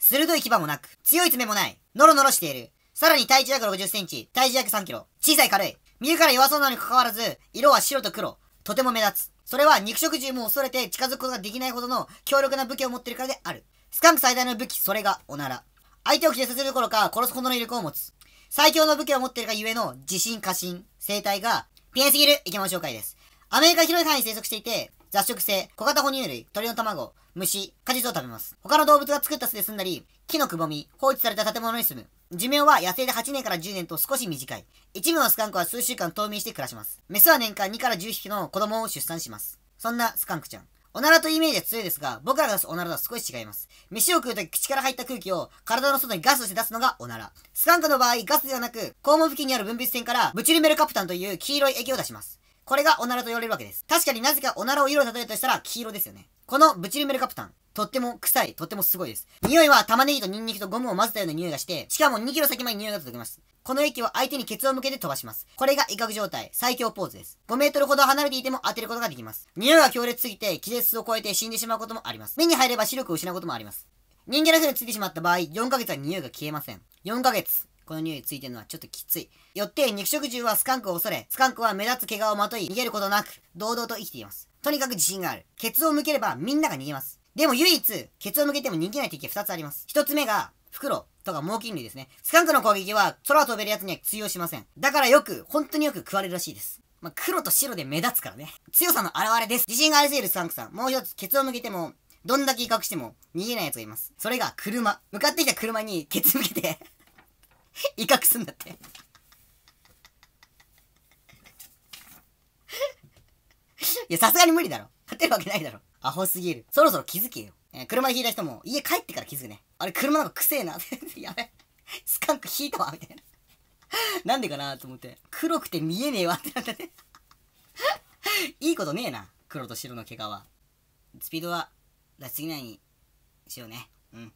鋭い牙もなく、強い爪もない、ノロノロしている。さらに体重約60センチ、体重約3キロ。小さい軽い。見るから弱そうなのに関わらず、色は白と黒。とても目立つ。それは肉食獣も恐れて近づくことができないほどの強力な武器を持っているからである。スカンク最大の武器、それがおなら。相手を切絶させるどころか殺すほどの威力を持つ。最強の武器を持っているがゆえの自信過信、生態が、ピエすぎる生き物紹介です。アメリカ広い範囲に生息していて、雑食性、小型哺乳類、鳥の卵、虫、果実を食べます。他の動物が作った巣で住んだり、木のくぼみ、放置された建物に住む。寿命は野生で8年から10年と少し短い。一部のスカンクは数週間冬眠して暮らします。メスは年間2から10匹の子供を出産します。そんなスカンクちゃん。おならというイメージは強いですが、僕らが出すおならとは少し違います。飯を食うとき口から入った空気を体の外にガスとして出すのがおなら。スカンクの場合、ガスではなく、肛門付近にある分泌腺からブチルメルカプタンという黄色い液を出します。これがオナラと言われるわけです。確かになぜかオナラを色を例えるとしたら黄色ですよね。このブチルメルカプタン、とっても臭い、とってもすごいです。匂いは玉ねぎとニンニクとゴムを混ぜたような匂いがして、しかも2キロ先まで匂いが届きます。この液は相手にケツを向けて飛ばします。これが威嚇状態、最強ポーズです。5メートルほど離れていても当てることができます。匂いが強烈すぎて、気絶を超えて死んでしまうこともあります。目に入れば視力を失うこともあります。人間の人についてしまった場合、4ヶ月は匂いが消えません。4ヶ月。この匂いついてるのはちょっときつい。よって肉食獣はスカンクを恐れ、スカンクは目立つ怪我をまとい逃げることなく、堂々と生きています。とにかく自信がある。ケツを向ければみんなが逃げます。でも唯一、ケツを向けても逃げない敵は2つあります。1つ目が、袋とか猛禽類ですね。スカンクの攻撃は空を飛べるやつには通用しません。だからよく、本当によく食われるらしいです。まあ、黒と白で目立つからね。強さの表れです。自信がありすぎるスカンクさん。もう一つ、ケツを向けても、どんだけ威嚇しても逃げない奴がいます。それが車。向かってきた車にケツ向けて 威嚇すんだっていや、さすがに無理だろ。勝てるわけないだろ。アホすぎる。そろそろ気づけよ。えー、車引いた人も、家帰ってから気づくね。あれ、車なんかくせえな。やべ。スカンク引いたわ、みたいな。なんでかなと思って。黒くて見えねえわってなったね。いいことねえな。黒と白の我はスピードは出しすぎないにしようね。うん。